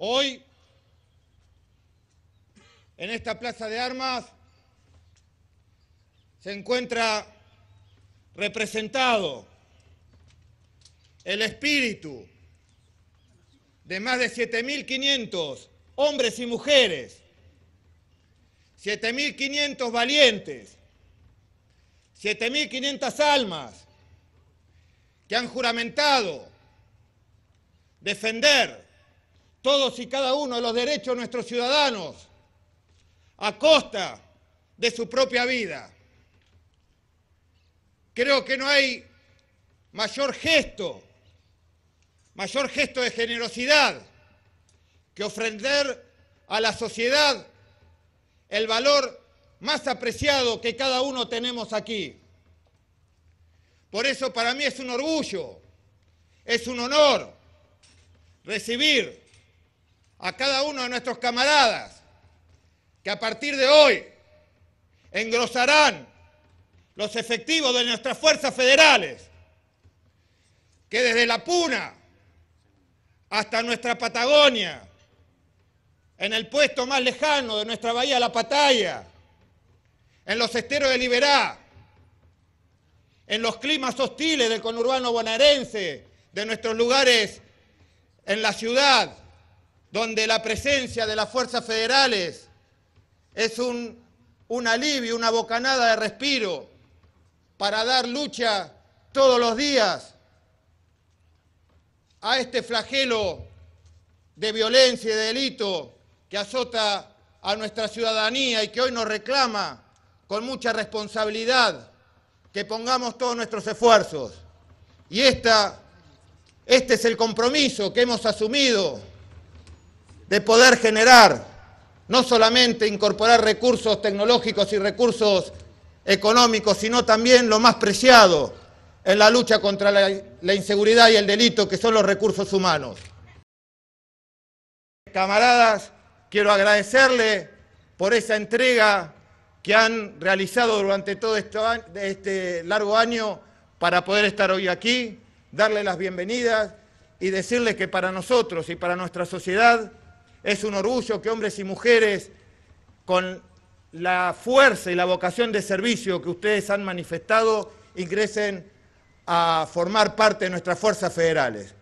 Hoy, en esta plaza de armas, se encuentra representado el espíritu de más de 7.500 hombres y mujeres, 7.500 valientes, 7.500 almas que han juramentado defender todos y cada uno de los derechos de nuestros ciudadanos a costa de su propia vida. Creo que no hay mayor gesto, mayor gesto de generosidad que ofrender a la sociedad el valor más apreciado que cada uno tenemos aquí. Por eso para mí es un orgullo, es un honor recibir a cada uno de nuestros camaradas que a partir de hoy engrosarán los efectivos de nuestras fuerzas federales, que desde la Puna hasta nuestra Patagonia, en el puesto más lejano de nuestra bahía La Patalla, en los esteros de Liberá, en los climas hostiles del conurbano bonaerense, de nuestros lugares en la ciudad, donde la presencia de las fuerzas federales es un, alivio, una bocanada de respiro para dar lucha todos los días a este flagelo de violencia y de delito que azota a nuestra ciudadanía y que hoy nos reclama con mucha responsabilidad que pongamos todos nuestros esfuerzos. Y esta, este es el compromiso que hemos asumido de poder generar, no solamente incorporar recursos tecnológicos y recursos económicos, sino también lo más preciado en la lucha contra la, inseguridad y el delito, que son los recursos humanos. Camaradas, quiero agradecerle por esa entrega que han realizado durante todo este, este largo año para poder estar hoy aquí, darle las bienvenidas y decirles que para nosotros y para nuestra sociedad es un orgullo que hombres y mujeres con la fuerza y la vocación de servicio que ustedes han manifestado ingresen a formar parte de nuestras fuerzas federales.